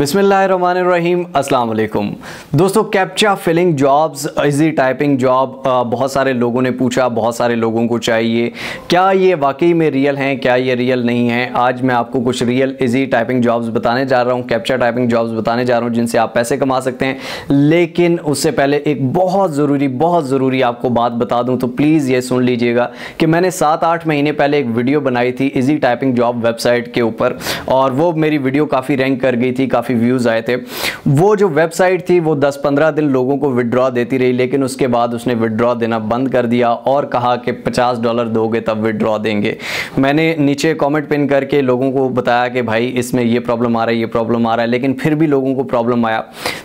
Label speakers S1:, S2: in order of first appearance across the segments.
S1: बिसमीम अल्लाम दोस्तों captcha filling jobs easy typing job बहुत सारे लोगों ने पूछा बहुत सारे लोगों को चाहिए क्या ये वाकई में रियल हैं क्या ये रियल नहीं है आज मैं आपको कुछ रियल इजी टाइपिंग जॉब्स बताने जा रहा हूँ कैप्चा टाइपिंग जॉब्स बताने जा रहा हूँ जिनसे आप पैसे कमा सकते हैं लेकिन उससे पहले एक बहुत ज़रूरी बहुत ज़रूरी आपको बात बता दूँ तो प्लीज़ ये सुन लीजिएगा कि मैंने सात आठ महीने पहले एक वीडियो बनाई थी इजी टाइपिंग जॉब वेबसाइट के ऊपर और वो मेरी वीडियो काफ़ी रैंक कर गई थी काफ़ी काफ़ी व्यूज़ आए थे वो जो वेबसाइट थी वो 10-15 दिन लोगों को विड्रॉ देती रही लेकिन उसके बाद उसने विड्रॉ देना बंद कर दिया और कहा कि 50 डॉलर दोगे तब विड्रॉ देंगे मैंने नीचे कमेंट पिन करके लोगों को बताया कि भाई इसमें ये प्रॉब्लम आ रहा है ये प्रॉब्लम आ रहा है लेकिन फिर भी लोगों को प्रॉब्लम आया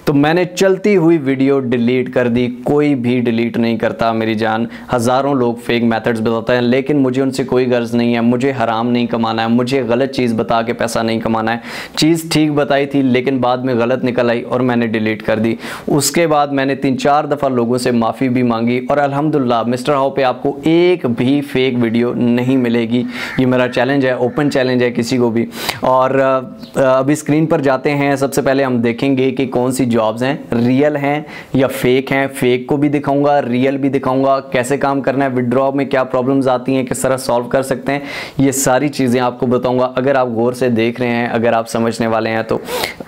S1: तो मैंने चलती हुई वीडियो डिलीट कर दी कोई भी डिलीट नहीं करता मेरी जान हज़ारों लोग फेक मैथड्स बताते हैं लेकिन मुझे उनसे कोई गर्ज नहीं है मुझे हराम नहीं कमाना है मुझे गलत चीज़ बता के पैसा नहीं कमाना है चीज़ ठीक बताई थी लेकिन बाद में गलत निकल आई और मैंने डिलीट कर दी उसके बाद मैंने तीन चार दफ़ा लोगों से माफ़ी भी मांगी और अलहमदिल्ला मिस्टर हाउ पर आपको एक भी फेक वीडियो नहीं मिलेगी ये मेरा चैलेंज है ओपन चैलेंज है किसी को भी और अभी स्क्रीन पर जाते हैं सबसे पहले हम देखेंगे कि कौन सी जॉब्स हैं रियल हैं या फेक हैं फेक को भी दिखाऊंगा रियल भी दिखाऊंगा कैसे काम करना है विड्रॉ में क्या प्रॉब्लम्स आती हैं किस तरह सॉल्व कर सकते हैं ये सारी चीज़ें आपको बताऊंगा अगर आप गौर से देख रहे हैं अगर आप समझने वाले हैं तो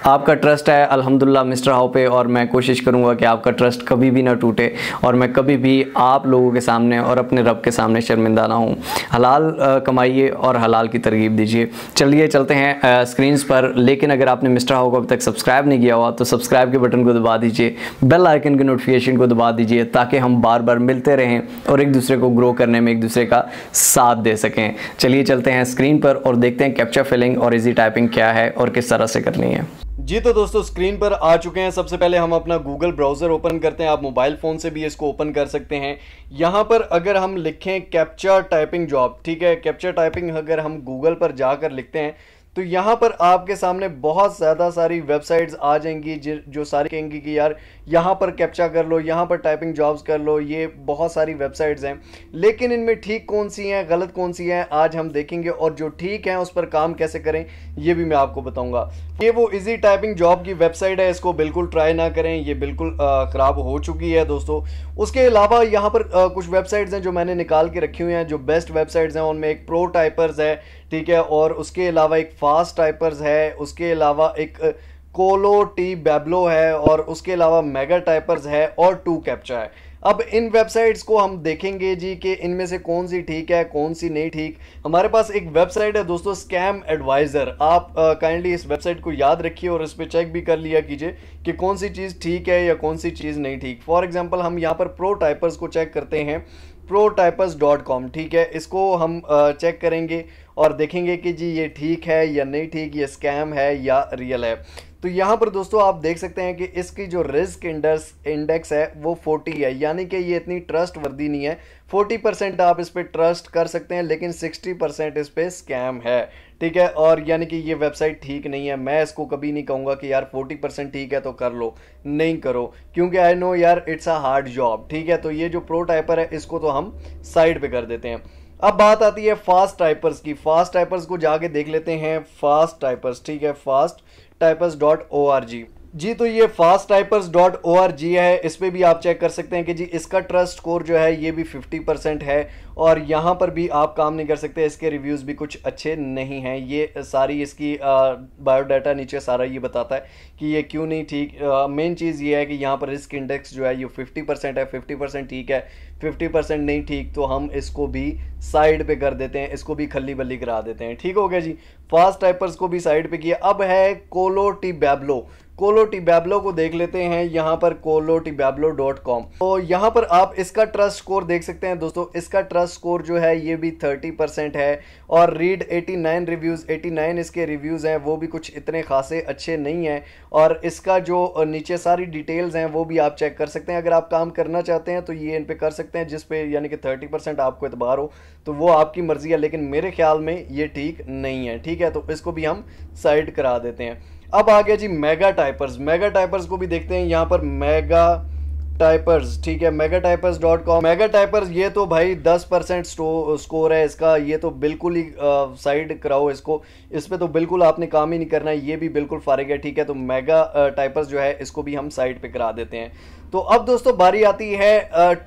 S1: आपका ट्रस्ट है अल्हम्दुलिल्लाह मिस्टर हाउ पे और मैं कोशिश करूँगा कि आपका ट्रस्ट कभी भी ना टूटे और मैं कभी भी आप लोगों के सामने और अपने रब के सामने शर्मिंदा ना हूँ हलाल कमाइए और हलाल की तरगीब दीजिए चलिए चलते हैं स्क्रीन्स पर लेकिन अगर आपने मिस्टर हाउ को अभी तक सब्सक्राइब नहीं किया हुआ तो सब्सक्राइब के बटन को दबा दीजिए बेल आइकन के नोटिफिकेशन को दबा दीजिए ताकि हम बार बार मिलते रहें और एक दूसरे को ग्रो करने में एक दूसरे का साथ दे सकें चलिए चलते हैं स्क्रीन पर और देखते हैं कैप्चा फिलिंग और इजी टाइपिंग क्या है और किस तरह से करनी है
S2: जी तो दोस्तों स्क्रीन पर आ चुके हैं सबसे पहले हम अपना गूगल ब्राउज़र ओपन करते हैं आप मोबाइल फ़ोन से भी इसको ओपन कर सकते हैं यहां पर अगर हम लिखें कैप्चर टाइपिंग जॉब ठीक है कैप्चर टाइपिंग अगर हम गूगल पर जाकर लिखते हैं तो यहाँ पर आपके सामने बहुत ज़्यादा सारी वेबसाइट्स आ जाएंगी जो सारी कहेंगी कि यार यहाँ पर कैप्चा कर लो यहाँ पर टाइपिंग जॉब्स कर लो ये बहुत सारी वेबसाइट्स हैं लेकिन इनमें ठीक कौन सी हैं गलत कौन सी हैं आज हम देखेंगे और जो ठीक हैं उस पर काम कैसे करें ये भी मैं आपको बताऊँगा ये वो इजी टाइपिंग जॉब की वेबसाइट है इसको बिल्कुल ट्राई ना करें ये बिल्कुल ख़राब हो चुकी है दोस्तों उसके अलावा यहाँ पर आ, कुछ वेबसाइट्स हैं जो मैंने निकाल के रखी हुई हैं जो बेस्ट वेबसाइट्स हैं उनमें एक प्रो टाइपर्स है ठीक है और उसके अलावा एक फास्ट टाइपर्स है उसके अलावा एक कोलो टी बैबलो है और उसके अलावा मेगा टाइपर्स है और टू कैप्चा है अब इन वेबसाइट्स को हम देखेंगे जी कि इनमें से कौन सी ठीक है कौन सी नहीं ठीक हमारे पास एक वेबसाइट है दोस्तों स्कैम एडवाइज़र आप काइंडली इस वेबसाइट को याद रखिए और इस पर चेक भी कर लिया कीजिए कि कौन सी चीज़ ठीक है या कौन सी चीज़ नहीं ठीक फॉर एग्जाम्पल हम यहाँ पर प्रो टाइपर्स को चेक करते हैं प्रो टाइपर्स डॉट कॉम ठीक है इसको हम चेक करेंगे और देखेंगे कि जी ये ठीक है या नहीं ठीक ये स्कैम है या रियल है तो यहाँ पर दोस्तों आप देख सकते हैं कि इसकी जो रिस्क इंडर्स इंडेक्स है वो 40 है यानी कि ये इतनी ट्रस्ट वर्दी नहीं है 40 परसेंट आप इस पर ट्रस्ट कर सकते हैं लेकिन 60 परसेंट इस पर स्कैम है ठीक है और यानी कि ये वेबसाइट ठीक नहीं है मैं इसको कभी नहीं कहूँगा कि यार 40 परसेंट ठीक है तो कर लो नहीं करो क्योंकि आई नो यार इट्स अ हार्ड जॉब ठीक है तो ये जो प्रो टाइपर है इसको तो हम साइड पर कर देते हैं अब बात आती है फास्ट टाइपर्स की फास्ट टाइपर्स को जाके देख लेते हैं फास्ट टाइपर्स ठीक है फास्ट typers.org जी तो ये fast typers dot O R G है इस पर भी आप चेक कर सकते हैं कि जी इसका ट्रस्ट स्कोर जो है ये भी 50 परसेंट है और यहाँ पर भी आप काम नहीं कर सकते इसके रिव्यूज़ भी कुछ अच्छे नहीं हैं ये सारी इसकी बायोडाटा नीचे सारा ये बताता है कि ये क्यों नहीं ठीक मेन चीज़ ये है कि यहाँ पर रिस्क इंडेक्स जो है ये 50 परसेंट है 50 परसेंट ठीक है 50 परसेंट नहीं ठीक तो हम इसको भी साइड पे कर देते हैं इसको भी खली बल्ली करा देते हैं ठीक हो गया जी फास्ट टाइपर्स को भी साइड पे किया अब है बैबलो कोलो टिबैबलो को देख लेते हैं यहाँ पर कोलो टिबैबलो डॉट कॉम तो यहाँ पर आप इसका ट्रस्ट स्कोर देख सकते हैं दोस्तों इसका ट्रस्ट स्कोर जो है ये भी थर्टी परसेंट है और read eighty nine reviews eighty nine इसके रिव्यूज़ हैं वो भी कुछ इतने खासे अच्छे नहीं हैं और इसका जो नीचे सारी डिटेल्स हैं वो भी आप चेक कर सकते हैं अगर आप काम करना चाहते हैं तो ये इन पर कर सकते हैं जिस पे यानी कि थर्टी परसेंट आपको एतबार हो तो वो आपकी मर्ज़ी है लेकिन मेरे ख्याल में ये ठीक नहीं है ठीक है तो इसको भी हम साइड करा देते हैं अब आ गया जी मेगा टाइपर्स मेगा टाइपर्स को भी देखते हैं यहाँ पर मेगा टाइपर्स ठीक है mega typers dot com mega typers ये तो भाई दस परसेंट स्कोर है इसका ये तो बिल्कुल ही साइड कराओ इसको इस पर तो बिल्कुल आपने काम ही नहीं करना है ये भी बिल्कुल फारिग है ठीक है तो मेगा टाइपर्स जो है इसको भी हम साइड पे करा देते हैं तो अब दोस्तों बारी आती है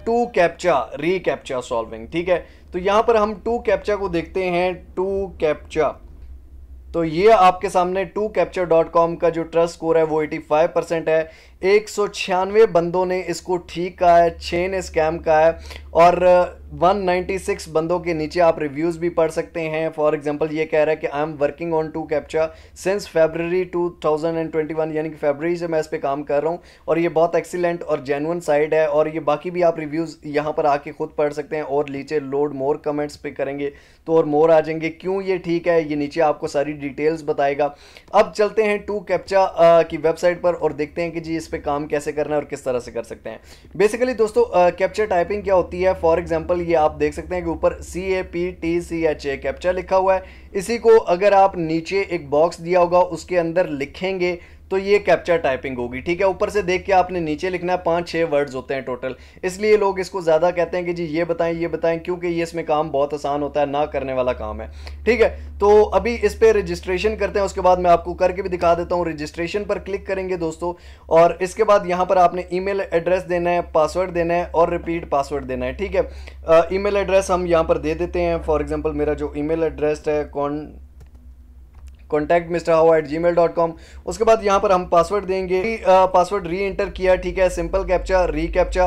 S2: two captcha recaptcha solving ठीक है तो यहाँ पर हम टू कैप्चा को देखते हैं टू कैप्चा तो ये आपके सामने टू कैप्चर डॉट कॉम का जो ट्रस्ट स्कोर है वो 85 परसेंट है एक सौ छियानवे बंदों ने इसको ठीक कहा है छः ने स्कैम कहा है और 196 uh, बंदों के नीचे आप रिव्यूज़ भी पढ़ सकते हैं फॉर एग्जांपल ये कह रहा है कि I am working on two captcha since February 2021 यानी कि फेबररी से मैं इस पर काम कर रहा हूँ और ये बहुत एक्सीलेंट और जेनुअन साइड है और ये बाकी भी आप रिव्यूज़ यहाँ पर आके खुद पढ़ सकते हैं और नीचे लोड मोर कमेंट्स पे करेंगे तो और मोर आ जाएंगे क्यों ये ठीक है ये नीचे आपको सारी डिटेल्स बताएगा अब चलते हैं टू कैप्चा uh, की वेबसाइट पर और देखते हैं कि जी इस पे काम कैसे करना है और किस तरह से कर सकते हैं बेसिकली दोस्तों कैप्चर टाइपिंग क्या होती है फॉर एग्जाम्पल ये आप देख सकते हैं कि ऊपर C A P T C H A captcha लिखा हुआ है इसी को अगर आप नीचे एक बॉक्स दिया होगा उसके अंदर लिखेंगे तो ये कैप्चर टाइपिंग होगी ठीक है ऊपर से देख के आपने नीचे लिखना है पाँच छः वर्ड्स होते हैं टोटल इसलिए लोग इसको ज़्यादा कहते हैं कि जी ये बताएं ये बताएं क्योंकि ये इसमें काम बहुत आसान होता है ना करने वाला काम है ठीक है तो अभी इस पर रजिस्ट्रेशन करते हैं उसके बाद मैं आपको करके भी दिखा देता हूँ रजिस्ट्रेशन पर क्लिक करेंगे दोस्तों और इसके बाद यहाँ पर आपने ई एड्रेस देना है पासवर्ड देना है और रिपीट पासवर्ड देना है ठीक है ई एड्रेस हम यहाँ पर दे देते हैं फॉर एग्जाम्पल मेरा जो ई एड्रेस है कौन contact mister how at gmail dot com उसके बाद यहाँ पर हम पासवर्ड देंगे पासवर्ड री एंटर किया ठीक है सिंपल कैप्चा री कैप्चा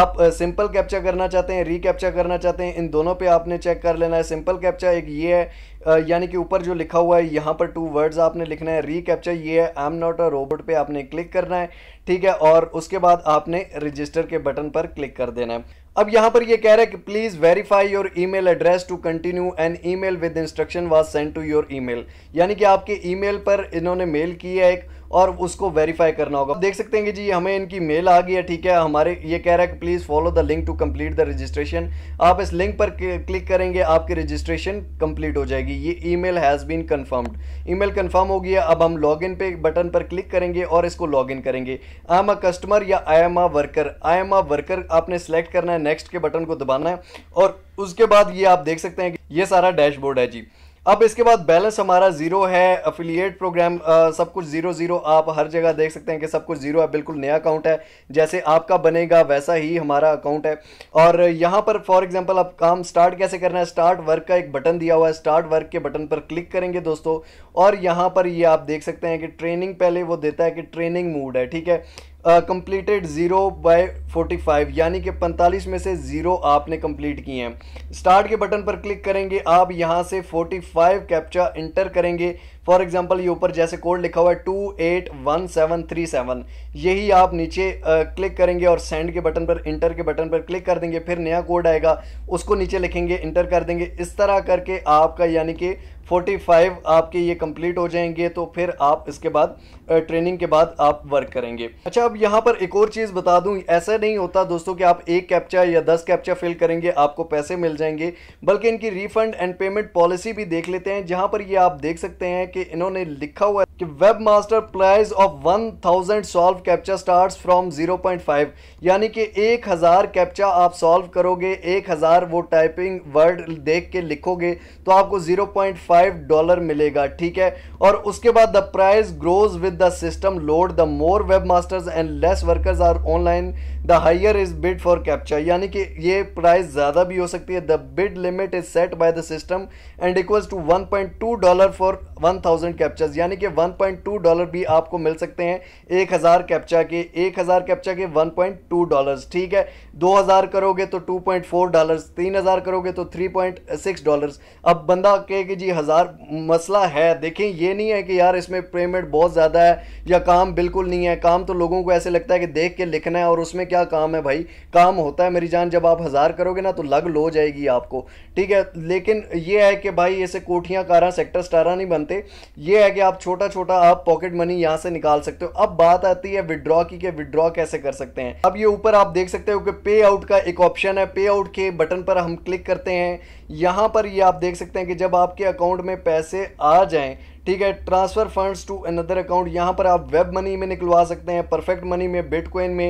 S2: आप सिंपल कैप्चा करना चाहते हैं री कैप्चा करना चाहते हैं इन दोनों पे आपने चेक कर लेना है सिंपल कैप्चा एक ये है यानी कि ऊपर जो लिखा हुआ है यहाँ पर टू वर्ड्स आपने लिखना है री कैप्चा ये है I am not a robot पे आपने क्लिक करना है ठीक है और उसके बाद आपने रजिस्टर के बटन पर क्लिक कर देना है अब यहां पर ये कह रहा है कि please verify your email address to continue an email with instruction was send to your email यानी कि आपके ईमेल पर इन्होंने मेल की है एक और उसको वेरीफाई करना होगा देख सकते हैं कि जी हमें इनकी मेल आ गई है ठीक है हमारे ये कह रहा है कि please follow the link to complete the registration आप इस लिंक पर क्लिक करेंगे आपकी रजिस्ट्रेशन कंप्लीट हो जाएगी ये email has been confirmed email confirm हो गया अब हम लॉगिन पे बटन पर क्लिक करेंगे और इसको लॉगिन करेंगे आई एम अ कस्टमर या I am a worker I am a worker आपने सेलेक्ट करना है नेक्स्ट के बटन को दबाना है और उसके बाद ये आप देख सकते हैं कि ये सारा डैशबोर्ड है जी अब इसके बाद बैलेंस हमारा जीरो है अफिलिएट प्रोग्राम आ, सब कुछ जीरो जीरो आप हर जगह देख सकते हैं कि सब कुछ जीरो है बिल्कुल नया अकाउंट है जैसे आपका बनेगा वैसा ही हमारा अकाउंट है और यहाँ पर फॉर एग्जांपल आप काम स्टार्ट कैसे करना है स्टार्ट वर्क का एक बटन दिया हुआ है स्टार्ट वर्क के बटन पर क्लिक करेंगे दोस्तों और यहाँ पर ये यह आप देख सकते हैं कि ट्रेनिंग पहले वो देता है कि ट्रेनिंग मूड है ठीक है कंप्लीटेड ज़ीरो बाय फाइव यानी कि पैंतालीस में से ज़ीरो आपने कंप्लीट किए हैं स्टार्ट के बटन पर क्लिक करेंगे आप यहाँ से फोर्टी फाइव कैप्चा इंटर करेंगे फॉर एग्जांपल ये ऊपर जैसे कोड लिखा हुआ है two eight one seven three seven यही आप नीचे आ, क्लिक करेंगे और सेंड के बटन पर इंटर के बटन पर क्लिक कर देंगे फिर नया कोड आएगा उसको नीचे लिखेंगे इंटर कर देंगे इस तरह करके आपका यानी कि 45 आपके ये कंप्लीट हो जाएंगे तो फिर आप इसके बाद ट्रेनिंग के बाद आप वर्क करेंगे अच्छा अब यहाँ पर एक और चीज़ बता दूँ ऐसा नहीं होता दोस्तों कि आप एक कैप्चा या दस कैप्चा फिल करेंगे आपको पैसे मिल जाएंगे बल्कि इनकी रिफंड एंड पेमेंट पॉलिसी भी देख लेते हैं जहाँ पर ये आप देख सकते हैं कि इन्होंने लिखा हुआ है कि web master price of one thousand solve captcha start from zero point five यानी कि एक हज़ार कैप्चा आप सॉल्व करोगे एक हज़ार वो टाइपिंग वर्ड देख के लिखोगे तो आपको zero point five five dollar मिलेगा ठीक है और उसके बाद the price grows with the system load the more web masters and less workers are online the higher is bid for captcha यानी कि ये प्राइस ज़्यादा भी हो सकती है the bid limit is set by the system and equals to one point two dollar for one thousand captchas यानी कि वन पॉइंट टू डॉलर भी आपको मिल सकते हैं एक हजार कैप्चा के एक हजार कैप्चा के वन पॉइंट टू डॉलर ठीक है दो हजार करोगे तो टू पॉइंट फोर डॉलर तीन हजार करोगे तो थ्री पॉइंट सिक्स डॉलर अब बंदा कहे कि जी हज़ार मसला है देखें ये नहीं है कि यार इसमें पेमेंट बहुत ज़्यादा है या काम बिल्कुल नहीं है काम तो लोगों को ऐसे लगता है कि देख के लिखना है और उसमें क्या काम है भाई काम होता है मेरी जान जब आप हज़ार करोगे ना तो लग लो जाएगी आपको ठीक है लेकिन ये है कि भाई ऐसे कोठियाँ कारा सेक्टर स्टारा नहीं बनते ये है कि आप छोटा छोटा आप पॉकेट मनी यहाँ से निकाल सकते हो अब बात आती है विड्रॉ की कि विड्रॉ कैसे कर सकते हैं अब ये ऊपर आप देख सकते हो कि पे आउट का एक ऑप्शन है पे आउट के बटन पर हम क्लिक करते हैं यहाँ पर ये आप देख सकते हैं कि जब आपके अकाउंट में पैसे आ जाएं ठीक है transfer funds to another account यहाँ पर आप वेब मनी में निकलवा सकते हैं परफेक्ट मनी में बिटकॉइन में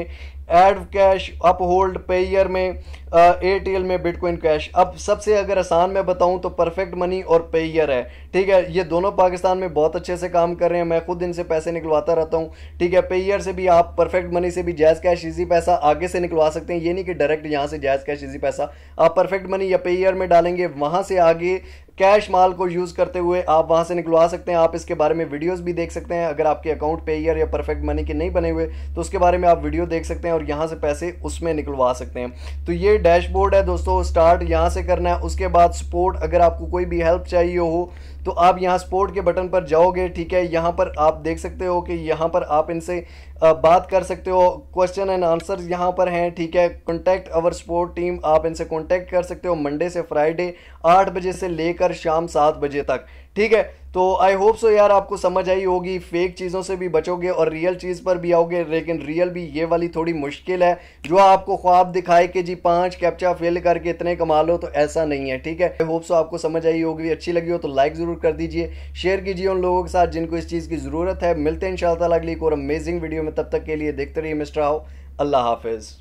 S2: ad cash uphold Payeer में ए टी एल में बिटकॉइन कैश अब सबसे अगर आसान मैं बताऊं तो परफेक्ट मनी और पेयर है ठीक है ये दोनों पाकिस्तान में बहुत अच्छे से काम कर रहे हैं मैं खुद इनसे पैसे निकलवाता रहता हूँ ठीक है पेयर से भी आप परफेक्ट मनी से भी जैज़ कैश ईजी पैसा आगे से निकलवा सकते हैं ये नहीं कि डायरेक्ट यहाँ से जैज़ कैश ईजी पैसा आप परफेक्ट मनी या पेयर में डालेंगे वहाँ से आगे कैश माल को यूज़ करते हुए आप वहाँ से निकलवा सकते हैं आप इसके बारे में वीडियोस भी देख सकते हैं अगर आपके अकाउंट पेयर या परफेक्ट मनी के नहीं बने हुए तो उसके बारे में आप वीडियो देख सकते हैं और यहाँ से पैसे उसमें निकलवा सकते हैं तो ये डैशबोर्ड है दोस्तों स्टार्ट यहाँ से करना है उसके बाद सपोर्ट अगर आपको कोई भी हेल्प चाहिए हो तो आप यहाँ स्पोर्ट के बटन पर जाओगे ठीक है यहाँ पर आप देख सकते हो कि यहाँ पर आप इनसे बात कर सकते हो क्वेश्चन एंड आंसर यहाँ पर हैं ठीक है कॉन्टैक्ट अवर स्पोर्ट टीम आप इनसे कॉन्टैक्ट कर सकते हो मंडे से फ्राइडे आठ बजे से लेकर शाम सात बजे तक ठीक है तो आई होप सो यार आपको समझ आई होगी फेक चीज़ों से भी बचोगे और रियल चीज़ पर भी आओगे लेकिन रियल भी ये वाली थोड़ी मुश्किल है जो आपको ख्वाब दिखाए कि जी पांच कैप्चा फेल करके इतने कमा लो तो ऐसा नहीं है ठीक है आई होप सो आपको समझ आई होगी अच्छी लगी हो तो लाइक ज़रूर कर दीजिए शेयर कीजिए उन लोगों के साथ जिनको इस चीज़ की ज़रूरत है मिलते हैं इन अगली एक और अमेजिंग वीडियो में तब तक के लिए देखते रहिए मिस्टर आओ अल्लाह हाफिज़